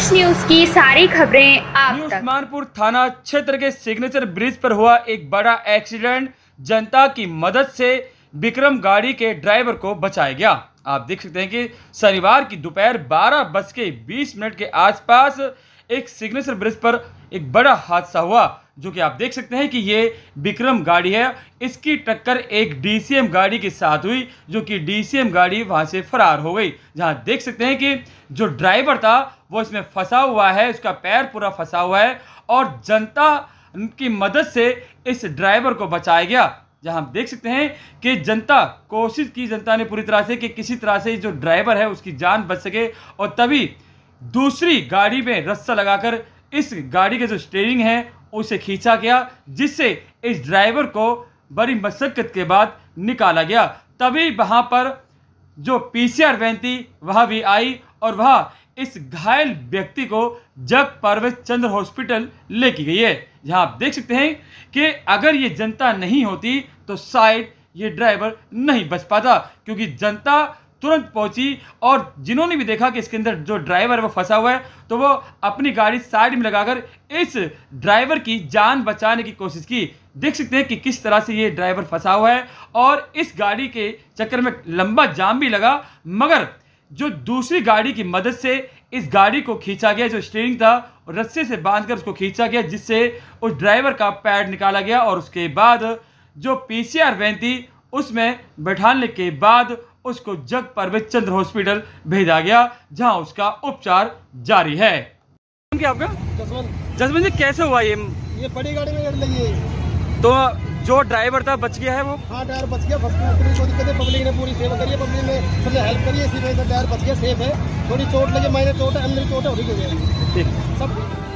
fresh news की सारी खबरें आप न्यूज मानपुर थाना क्षेत्र के सिग्नेचर ब्रिज पर हुआ एक बड़ा एक्सीडेंट जनता की मदद से विक्रम गाड़ी के ड्राइवर को बचाया गया आप देख सकते हैं कि शनिवार की दोपहर बारह बज के बीस मिनट के आसपास एक सिग्नेचर ब्रिज पर एक बड़ा हादसा हुआ जो कि आप देख सकते हैं कि ये विक्रम गाड़ी है इसकी टक्कर एक डीसीएम गाड़ी के साथ हुई जो कि डीसीएम गाड़ी वहाँ से फरार हो गई जहाँ देख सकते हैं कि जो ड्राइवर था वो इसमें फंसा हुआ है उसका पैर पूरा फंसा हुआ है और जनता की मदद से इस ड्राइवर को बचाया गया जहां हम देख सकते हैं कि जनता कोशिश की जनता ने पूरी तरह से कि किसी तरह से जो ड्राइवर है उसकी जान बच सके और तभी दूसरी गाड़ी में रस्सा लगाकर इस गाड़ी का जो स्टेयरिंग है उसे खींचा गया जिससे इस ड्राइवर को बड़ी मशक्क़त के बाद निकाला गया तभी वहाँ पर जो पीसीआर वैन थी वह भी आई और वह इस घायल व्यक्ति को जग पार्वत चंद्र हॉस्पिटल लेके गई है जहाँ आप देख सकते हैं कि अगर ये जनता नहीं होती तो शायद ये ड्राइवर नहीं बच पाता क्योंकि जनता तुरंत पहुंची और जिन्होंने भी देखा कि इसके अंदर जो ड्राइवर वो फंसा हुआ है तो वो अपनी गाड़ी साइड में लगाकर इस ड्राइवर की जान बचाने की कोशिश की देख सकते हैं कि किस तरह से ये ड्राइवर फंसा हुआ है और इस गाड़ी के चक्कर में लंबा जाम भी लगा मगर जो दूसरी गाड़ी की मदद से इस गाड़ी को खींचा गया जो स्टीयरिंग था रस्से से बांधकर उसको खींचा गया जिससे उस ड्राइवर का पैड निकाला गया और उसके बाद जो पीसीआर वैन थी उसमें बैठाने के बाद उसको जग परवेज चंद्र हॉस्पिटल भेजा गया जहां उसका उपचार जारी है आपका जसवंत जी कैसे हुआ ये ये बड़ी गाड़ी में लगी है तो जो ड्राइवर था बच गया है वो हाँ ड्राइवर बच गया बस में कोई दिक्कत है पब्लिक ने पूरी सेवा करी है पब्लिक ने सबने हेल्प करी है इसी वजह से ड्राइवर बच गया सेफ है थोड़ी चोट लगी मैंने चोट है अंदर चोट है हो गई ठीक सब